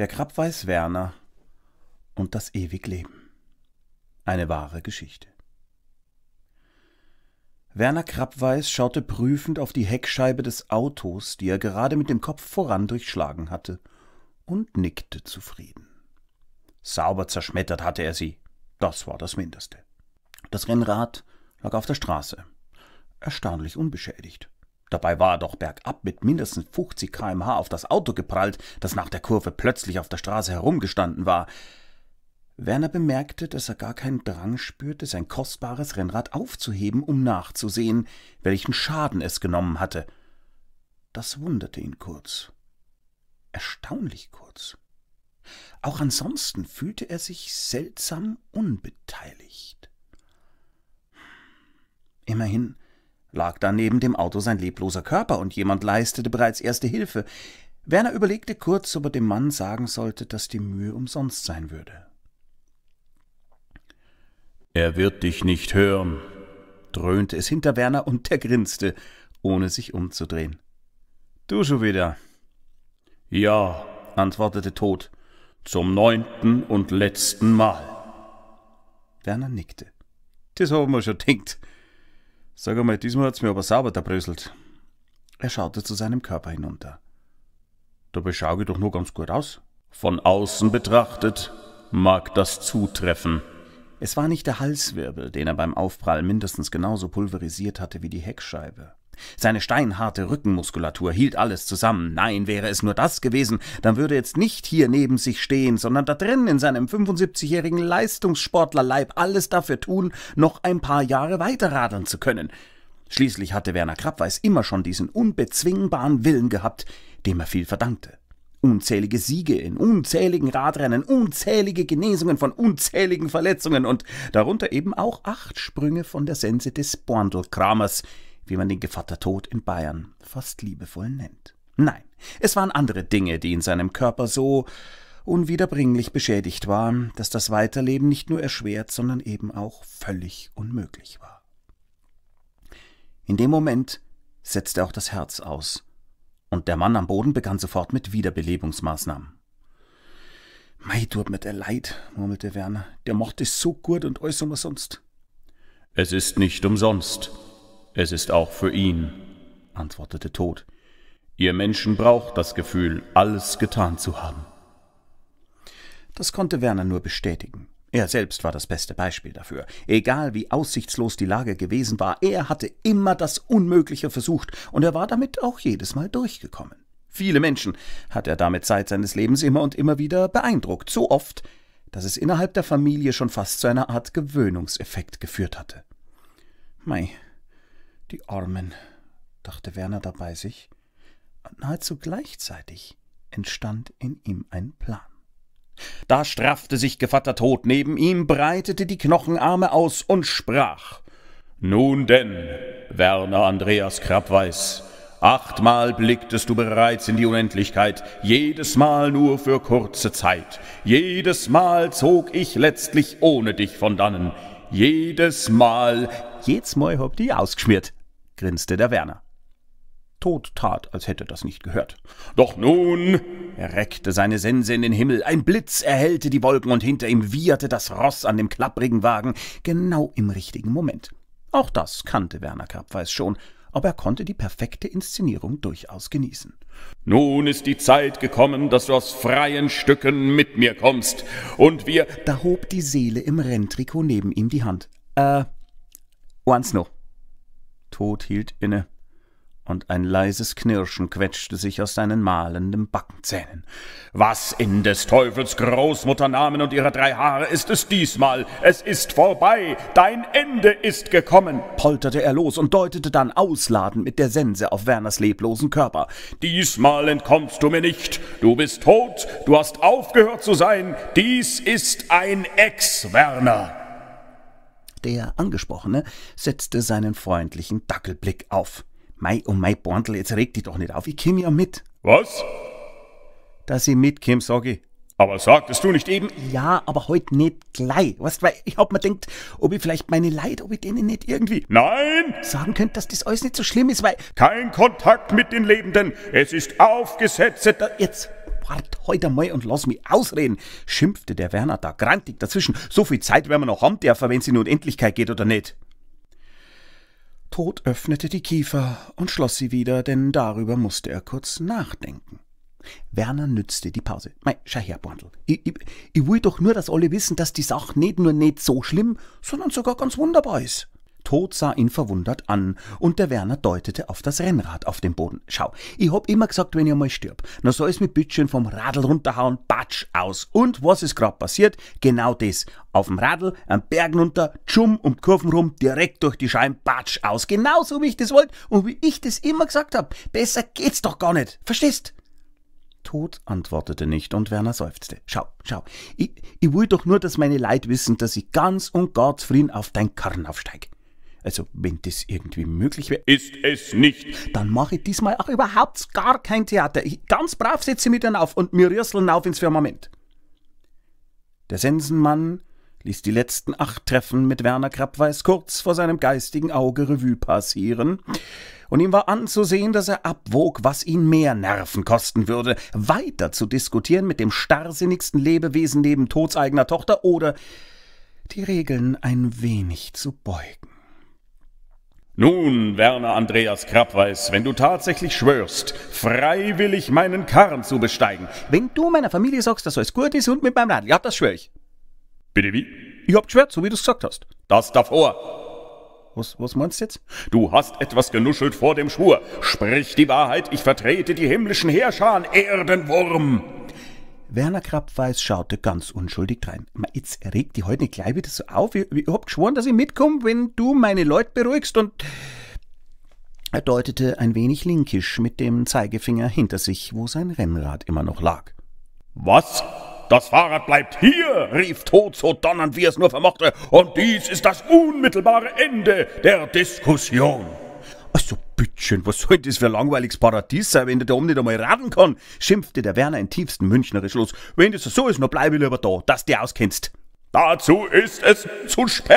Der Krab Werner und das ewig Leben. Eine wahre Geschichte. Werner Krabweis schaute prüfend auf die Heckscheibe des Autos, die er gerade mit dem Kopf voran durchschlagen hatte, und nickte zufrieden. Sauber zerschmettert hatte er sie. Das war das Mindeste. Das Rennrad lag auf der Straße, erstaunlich unbeschädigt. Dabei war er doch bergab mit mindestens 50 km/h auf das Auto geprallt, das nach der Kurve plötzlich auf der Straße herumgestanden war. Werner bemerkte, dass er gar keinen Drang spürte, sein kostbares Rennrad aufzuheben, um nachzusehen, welchen Schaden es genommen hatte. Das wunderte ihn kurz. Erstaunlich kurz. Auch ansonsten fühlte er sich seltsam unbeteiligt. Immerhin lag da neben dem Auto sein lebloser Körper und jemand leistete bereits erste Hilfe. Werner überlegte kurz, ob er dem Mann sagen sollte, dass die Mühe umsonst sein würde. Er wird dich nicht hören, dröhnte es hinter Werner und der grinste, ohne sich umzudrehen. Du schon wieder? Ja, antwortete Tod, zum neunten und letzten Mal. Werner nickte. Das haben wir schon denkt, Sag einmal, diesmal hat's mir aber sauber zerbröselt. Er schaute zu seinem Körper hinunter. Dabei schaue ich doch nur ganz gut aus. Von außen betrachtet mag das zutreffen. Es war nicht der Halswirbel, den er beim Aufprall mindestens genauso pulverisiert hatte wie die Heckscheibe. Seine steinharte Rückenmuskulatur hielt alles zusammen. Nein, wäre es nur das gewesen, dann würde jetzt nicht hier neben sich stehen, sondern da drin in seinem 75-jährigen Leistungssportlerleib alles dafür tun, noch ein paar Jahre weiterradeln zu können. Schließlich hatte Werner Krappweis immer schon diesen unbezwingbaren Willen gehabt, dem er viel verdankte. Unzählige Siege in unzähligen Radrennen, unzählige Genesungen von unzähligen Verletzungen und darunter eben auch acht Sprünge von der Sense des Borndelkramers, kramers wie man den Gevatter Tod in Bayern fast liebevoll nennt. Nein, es waren andere Dinge, die in seinem Körper so unwiederbringlich beschädigt waren, dass das Weiterleben nicht nur erschwert, sondern eben auch völlig unmöglich war. In dem Moment setzte auch das Herz aus, und der Mann am Boden begann sofort mit Wiederbelebungsmaßnahmen. Mei, tut mir der leid, murmelte Werner, der mochte es so gut und äußerst umsonst. Es ist nicht umsonst, es ist auch für ihn, antwortete Tod. Ihr Menschen braucht das Gefühl, alles getan zu haben. Das konnte Werner nur bestätigen. Er selbst war das beste Beispiel dafür. Egal wie aussichtslos die Lage gewesen war, er hatte immer das Unmögliche versucht und er war damit auch jedes Mal durchgekommen. Viele Menschen hat er damit seit seines Lebens immer und immer wieder beeindruckt, so oft, dass es innerhalb der Familie schon fast zu einer Art Gewöhnungseffekt geführt hatte. Mei, die Armen, dachte Werner dabei sich, und nahezu gleichzeitig entstand in ihm ein Plan. Da straffte sich Gevatter Tod neben ihm, breitete die Knochenarme aus und sprach Nun denn, Werner Andreas Krappweiß, Achtmal blicktest du bereits in die Unendlichkeit, jedes Mal nur für kurze Zeit. Jedes Mal zog ich letztlich ohne dich von dannen. Jedes Mal. Jetzt mal hab die ausgeschmiert, grinste der Werner. Tod tat, als hätte das nicht gehört. Doch nun! Er reckte seine Sense in den Himmel. Ein Blitz erhellte die Wolken und hinter ihm wieherte das Ross an dem klapprigen Wagen, genau im richtigen Moment. Auch das kannte Werner Krapweis schon, aber er konnte die perfekte Inszenierung durchaus genießen. Nun ist die Zeit gekommen, dass du aus freien Stücken mit mir kommst und wir. Da hob die Seele im Renntrikot neben ihm die Hand. Äh, once no. Tod hielt inne, und ein leises Knirschen quetschte sich aus seinen mahlenden Backenzähnen. Was in des Teufels Großmutternamen und ihrer drei Haare ist es diesmal? Es ist vorbei! Dein Ende ist gekommen! polterte er los und deutete dann ausladend mit der Sense auf Werners leblosen Körper. Diesmal entkommst du mir nicht! Du bist tot! Du hast aufgehört zu sein! Dies ist ein Ex-Werner! Der Angesprochene setzte seinen freundlichen Dackelblick auf. Mei, oh mei, Borntel, jetzt reg dich doch nicht auf, ich käm ja mit. Was? Dass ich mitkäm, sag ich. Aber sagtest du nicht eben? Ja, aber heute nicht gleich. Weißt, weil ich hab mir denkt, ob ich vielleicht meine Leid, ob ich denen nicht irgendwie... Nein! Sagen könnte, dass das alles nicht so schlimm ist, weil... Kein Kontakt mit den Lebenden. Es ist aufgesetzter... Jetzt, wart heute mal und lass mich ausreden, schimpfte der Werner da grantig dazwischen. So viel Zeit werden wir noch haben dürfen, wenn es in Unendlichkeit geht oder nicht. Tod öffnete die Kiefer und schloss sie wieder, denn darüber musste er kurz nachdenken. Werner nützte die Pause. Mei, schau her, Bandl. Ich, ich, ich will doch nur, dass alle wissen, dass die Sache nicht nur nicht so schlimm, sondern sogar ganz wunderbar ist. Tod sah ihn verwundert an, und der Werner deutete auf das Rennrad auf dem Boden. Schau, ich hab immer gesagt, wenn ich mal stirb, na soll's mit Bütchen vom Radl runterhauen, patsch aus. Und was ist grad passiert? Genau das. Auf dem Radl, am Berg runter, tschum um Kurven rum, direkt durch die Scheiben, patsch aus. Genau so wie ich das wollt und wie ich das immer gesagt hab. Besser geht's doch gar nicht. Verstehst? Tod antwortete nicht und Werner seufzte. Schau, schau, ich, ich will doch nur, dass meine Leid wissen, dass ich ganz und gar zufrieden auf dein Karren aufsteig. Also, wenn das irgendwie möglich wäre, ist es nicht. Dann mache ich diesmal auch überhaupt gar kein Theater. Ich, ganz brav setze ich mich dann auf und mir rüsseln auf ins Firmament. Der Sensenmann ließ die letzten acht Treffen mit Werner Krappweis kurz vor seinem geistigen Auge Revue passieren, und ihm war anzusehen, dass er abwog, was ihn mehr Nerven kosten würde, weiter zu diskutieren mit dem starrsinnigsten Lebewesen neben todseigener Tochter oder die Regeln ein wenig zu beugen. Nun, Werner Andreas Krabweis, wenn du tatsächlich schwörst, freiwillig meinen Karren zu besteigen. Wenn du meiner Familie sagst, dass alles gut ist und mit meinem Nadel, ja, das schwör ich. Bitte wie? Ich hab geschwört, so wie du es gesagt hast. Das davor. Was, was meinst du jetzt? Du hast etwas genuschelt vor dem Schwur. Sprich die Wahrheit, ich vertrete die himmlischen Heerscharen, Erdenwurm. Werner Krappweis schaute ganz unschuldig drein. Jetzt regt die heute nicht gleich wieder so auf. Ich, ich hab geschworen, dass ich mitkomme, wenn du meine Leute beruhigst und... Er deutete ein wenig linkisch mit dem Zeigefinger hinter sich, wo sein Rennrad immer noch lag. Was? Das Fahrrad bleibt hier, rief Tod so donnernd, wie er es nur vermochte, und dies ist das unmittelbare Ende der Diskussion. Also Schön, was soll das für ein langweiliges Paradies sein, wenn der da oben nicht einmal raten kann, schimpfte der Werner in tiefsten Münchnerisch los. Wenn das so ist, dann bleib ich lieber da, dass du auskennst. Dazu ist es zu spät,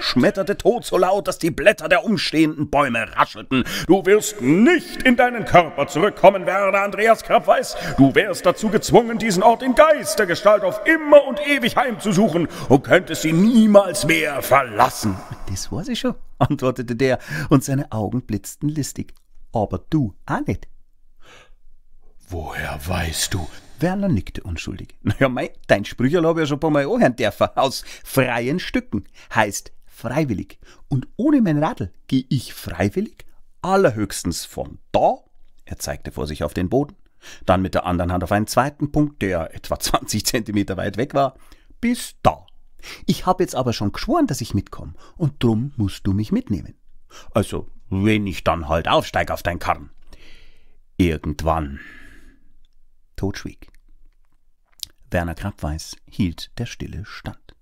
schmetterte Tod so laut, dass die Blätter der umstehenden Bäume raschelten. Du wirst nicht in deinen Körper zurückkommen, Werner Andreas Kerbweis. Du wärst dazu gezwungen, diesen Ort in Geistergestalt auf immer und ewig heimzusuchen und könntest ihn niemals mehr verlassen. Das weiß ich schon, antwortete der, und seine Augen blitzten listig. Aber du auch nicht. Woher weißt du, Werner nickte unschuldig. Naja, ja, mei, dein Sprücherl habe ich ja schon ein paar Mal anhören dürfen. Aus freien Stücken. Heißt freiwillig. Und ohne mein Radl gehe ich freiwillig allerhöchstens von da, er zeigte vor sich auf den Boden, dann mit der anderen Hand auf einen zweiten Punkt, der etwa 20 Zentimeter weit weg war, bis da. Ich habe jetzt aber schon geschworen, dass ich mitkomme, und drum musst du mich mitnehmen. Also, wenn ich dann halt aufsteige auf dein Karren. Irgendwann totschwieg. Werner Krabweis hielt der Stille stand.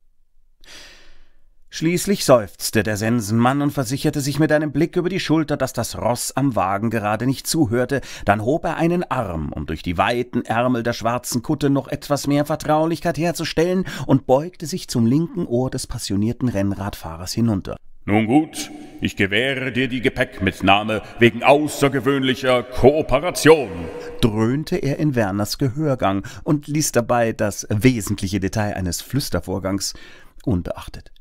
Schließlich seufzte der Sensenmann und versicherte sich mit einem Blick über die Schulter, dass das Ross am Wagen gerade nicht zuhörte, dann hob er einen Arm, um durch die weiten Ärmel der schwarzen Kutte noch etwas mehr Vertraulichkeit herzustellen, und beugte sich zum linken Ohr des passionierten Rennradfahrers hinunter. Nun gut, ich gewähre dir die Gepäckmitnahme wegen außergewöhnlicher Kooperation, dröhnte er in Werners Gehörgang und ließ dabei das wesentliche Detail eines Flüstervorgangs unbeachtet.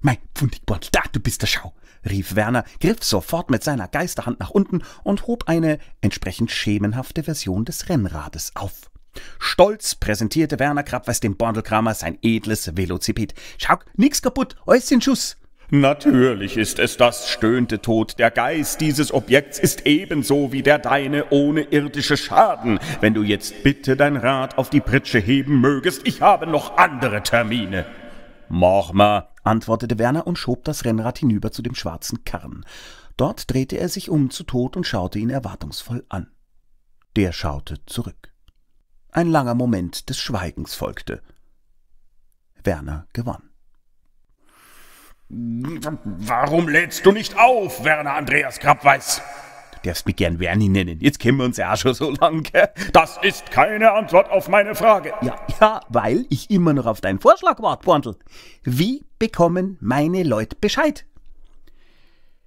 Mein Pfundigbord, da, du bist der Schau! rief Werner, griff sofort mit seiner Geisterhand nach unten und hob eine entsprechend schemenhafte Version des Rennrades auf. Stolz präsentierte Werner Krappweis dem Bordelkramer sein edles Velozipid. Schau, nix kaputt, alles in Schuss. Natürlich ist es das, stöhnte Tod. Der Geist dieses Objekts ist ebenso wie der deine ohne irdische Schaden. Wenn du jetzt bitte dein Rad auf die Pritsche heben mögest, ich habe noch andere Termine. Mach Morma, antwortete Werner und schob das Rennrad hinüber zu dem schwarzen Karren. Dort drehte er sich um zu Tod und schaute ihn erwartungsvoll an. Der schaute zurück. Ein langer Moment des Schweigens folgte. Werner gewann. Warum lädst du nicht auf, Werner Andreas Krabweis? Du darfst mich gern Werni nennen. Jetzt kennen wir uns ja auch schon so lange. Das ist keine Antwort auf meine Frage. Ja, ja, weil ich immer noch auf deinen Vorschlag warte, Borntl. Wie bekommen meine Leute Bescheid?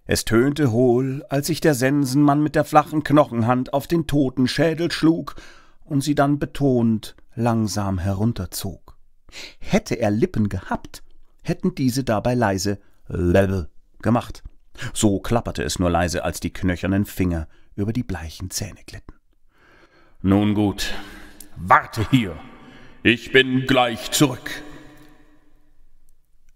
Es tönte hohl, als sich der Sensenmann mit der flachen Knochenhand auf den Totenschädel schlug und sie dann betont langsam herunterzog. Hätte er Lippen gehabt, hätten diese dabei leise Level gemacht. So klapperte es nur leise, als die knöchernen Finger über die bleichen Zähne glitten. Nun gut, warte hier. Ich bin gleich zurück.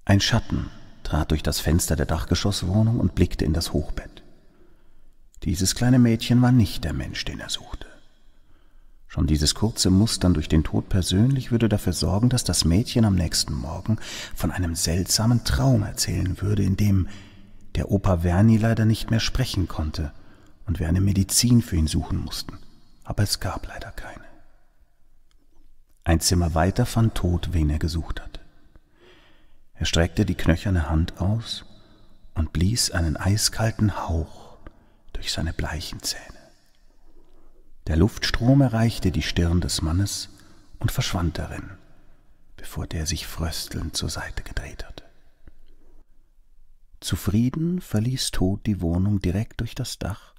Ein Schatten trat durch das Fenster der Dachgeschosswohnung und blickte in das Hochbett. Dieses kleine Mädchen war nicht der Mensch, den er suchte. Schon dieses kurze Mustern durch den Tod persönlich würde dafür sorgen, dass das Mädchen am nächsten Morgen von einem seltsamen Traum erzählen würde, in dem der Opa Verni leider nicht mehr sprechen konnte und wir eine Medizin für ihn suchen mussten. Aber es gab leider keine. Ein Zimmer weiter fand Tod, wen er gesucht hatte. Er streckte die knöcherne Hand aus und blies einen eiskalten Hauch durch seine bleichen Zähne. Der Luftstrom erreichte die Stirn des Mannes und verschwand darin, bevor der sich fröstelnd zur Seite gedreht hatte. Zufrieden verließ Tod die Wohnung direkt durch das Dach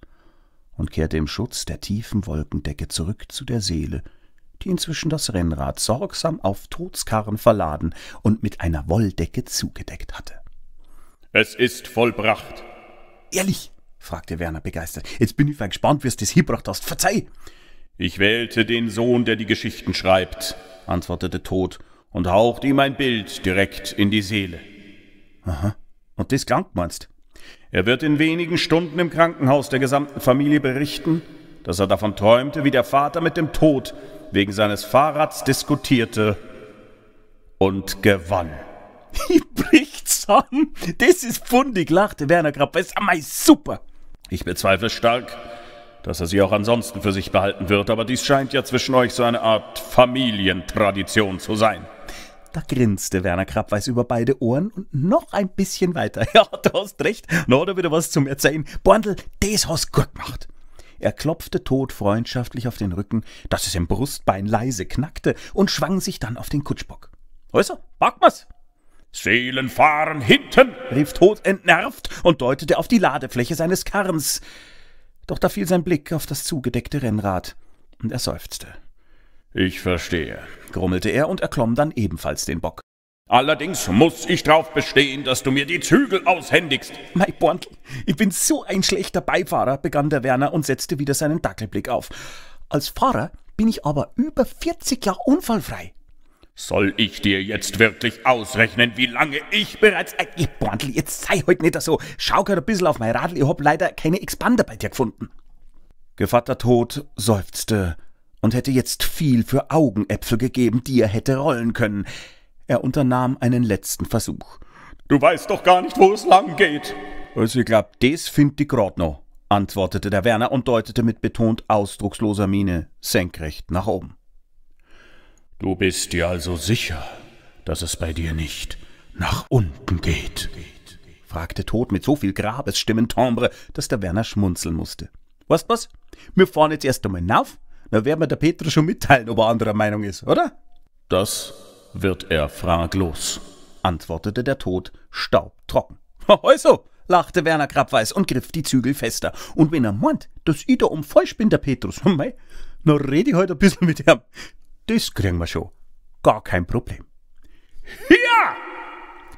und kehrte im Schutz der tiefen Wolkendecke zurück zu der Seele, die inzwischen das Rennrad sorgsam auf Todskarren verladen und mit einer Wolldecke zugedeckt hatte. Es ist vollbracht. Ehrlich, fragte Werner begeistert. Jetzt bin ich mal gespannt, wie du das hinbracht hast. Verzeih! Ich wählte den Sohn, der die Geschichten schreibt, antwortete Tod und haucht ihm ein Bild direkt in die Seele. Aha. Und das krank meinst? Er wird in wenigen Stunden im Krankenhaus der gesamten Familie berichten, dass er davon träumte, wie der Vater mit dem Tod wegen seines Fahrrads diskutierte und gewann. Ich bricht's an! Das ist fundig, lachte Werner Grab. Das ist einmal super! Ich bezweifle stark, dass er sie auch ansonsten für sich behalten wird, aber dies scheint ja zwischen euch so eine Art Familientradition zu sein. Da grinste Werner Krabweis über beide Ohren und noch ein bisschen weiter. Ja, du hast recht, noch da wieder was zum Erzählen. Borndl, des hast gut gemacht. Er klopfte Tod freundschaftlich auf den Rücken, dass es im Brustbein leise knackte, und schwang sich dann auf den Kutschbock. Häuser, also, pack wir's! Seelen fahren hinten, rief Tod entnervt und deutete auf die Ladefläche seines Karrens. Doch da fiel sein Blick auf das zugedeckte Rennrad, und er seufzte. Ich verstehe, grummelte er und erklomm dann ebenfalls den Bock. Allerdings muss ich drauf bestehen, dass du mir die Zügel aushändigst. Mein Borntl, ich bin so ein schlechter Beifahrer, begann der Werner und setzte wieder seinen Dackelblick auf. Als Fahrer bin ich aber über 40 Jahre unfallfrei. Soll ich dir jetzt wirklich ausrechnen, wie lange ich bereits... Äh, Borntl, jetzt sei heute nicht so. Schau grad ein bisschen auf mein Radl, ich hab leider keine Expander bei dir gefunden. Gevatter Tod seufzte und hätte jetzt viel für Augenäpfel gegeben, die er hätte rollen können. Er unternahm einen letzten Versuch. Du weißt doch gar nicht, wo es lang geht. Also ich glaub, das find die Grotno, antwortete der Werner und deutete mit betont ausdrucksloser Miene senkrecht nach oben. Du bist dir also sicher, dass es bei dir nicht nach unten geht? fragte Tod mit so viel Grabesstimmentombre, dass der Werner schmunzeln musste. Weißt was? Wir fahren jetzt erst einmal hinauf, dann werden wir der Petra schon mitteilen, ob er anderer Meinung ist, oder? Das wird er fraglos, antwortete der Tod staubtrocken. Also, lachte Werner Krabweis und griff die Zügel fester. Und wenn er meint, dass ich da um falsch bin, der Petrus, mei, na red ich heute halt ein bisschen mit ihm. Das kriegen wir schon. Gar kein Problem. Ja!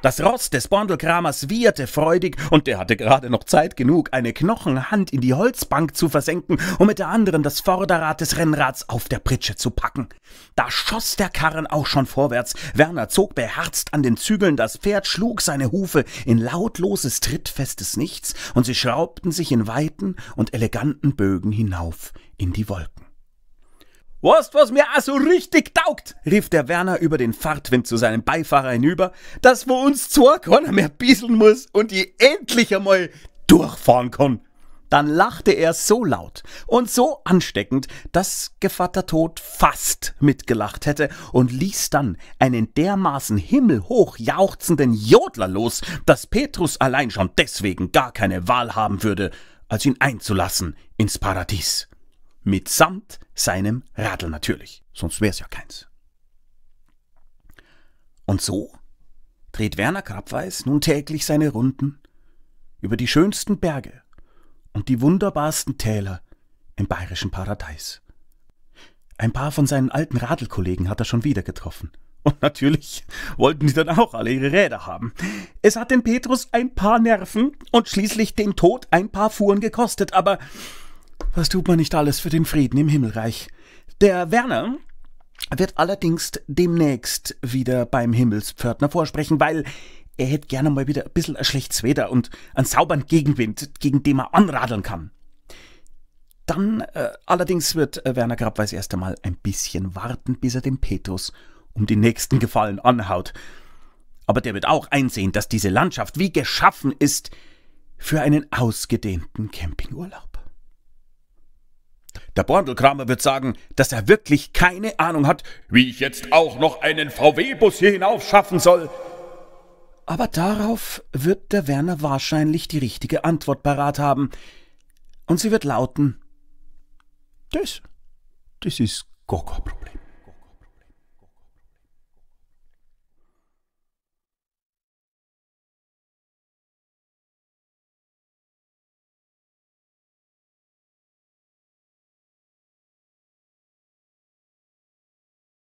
Das Ross des Bondelkramers wieherte freudig und der hatte gerade noch Zeit genug, eine Knochenhand in die Holzbank zu versenken, um mit der anderen das Vorderrad des Rennrads auf der Pritsche zu packen. Da schoss der Karren auch schon vorwärts. Werner zog beherzt an den Zügeln, das Pferd schlug seine Hufe in lautloses, trittfestes Nichts und sie schraubten sich in weiten und eleganten Bögen hinauf in die Wolken. Weißt, was mir auch so richtig taugt, rief der Werner über den Fahrtwind zu seinem Beifahrer hinüber, dass wo uns zwar keiner mehr bieseln muss und ich endlich einmal durchfahren kann. Dann lachte er so laut und so ansteckend, dass Gevatter Tod fast mitgelacht hätte und ließ dann einen dermaßen himmelhoch jauchzenden Jodler los, dass Petrus allein schon deswegen gar keine Wahl haben würde, als ihn einzulassen ins Paradies mitsamt seinem Radl natürlich, sonst wär's ja keins. Und so dreht Werner Krabweis nun täglich seine Runden über die schönsten Berge und die wunderbarsten Täler im bayerischen Paradies. Ein paar von seinen alten Radelkollegen hat er schon wieder getroffen. Und natürlich wollten die dann auch alle ihre Räder haben. Es hat den Petrus ein paar Nerven und schließlich den Tod ein paar Fuhren gekostet, aber was tut man nicht alles für den Frieden im Himmelreich? Der Werner wird allerdings demnächst wieder beim Himmelspförtner vorsprechen, weil er hätte gerne mal wieder ein bisschen ein schlechtes Wetter und einen sauberen Gegenwind, gegen den er anradeln kann. Dann äh, allerdings wird äh, Werner Grabweis erst einmal ein bisschen warten, bis er dem Petrus um den nächsten Gefallen anhaut. Aber der wird auch einsehen, dass diese Landschaft wie geschaffen ist für einen ausgedehnten Campingurlaub. Der Bordelkramer wird sagen, dass er wirklich keine Ahnung hat, wie ich jetzt auch noch einen VW-Bus hier hinauf schaffen soll. Aber darauf wird der Werner wahrscheinlich die richtige Antwort parat haben. Und sie wird lauten: Das, das ist gar kein Problem.